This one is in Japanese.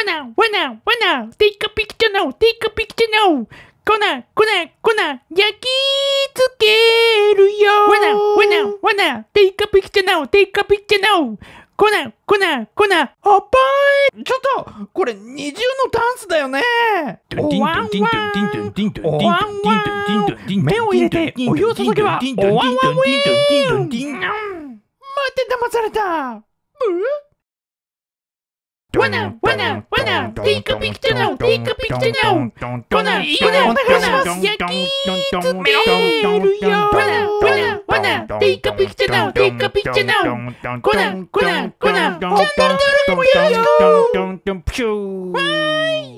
わなわなわな !Take a picture now!Take a picture now! コナコナコナ焼きつけるよわなわなわな !Take a picture now!Take a picture now! コナコナコナおっぱいちょっとこれ二重のダンスだよねおわんわんおわんわん目を入れてお湯を注げばおわんわんウィーン待って騙されたブー take take take take a a a a picture picture picture picture now, now. now, now. Wana, wana, wana, pica pictão, pica pictão. Dona Ida, Rosas, aqui tudo Wana, wana, wana, pica pictão, pica pictão. Kuna, kuna, kuna, Tchandandarukuyo. Bye.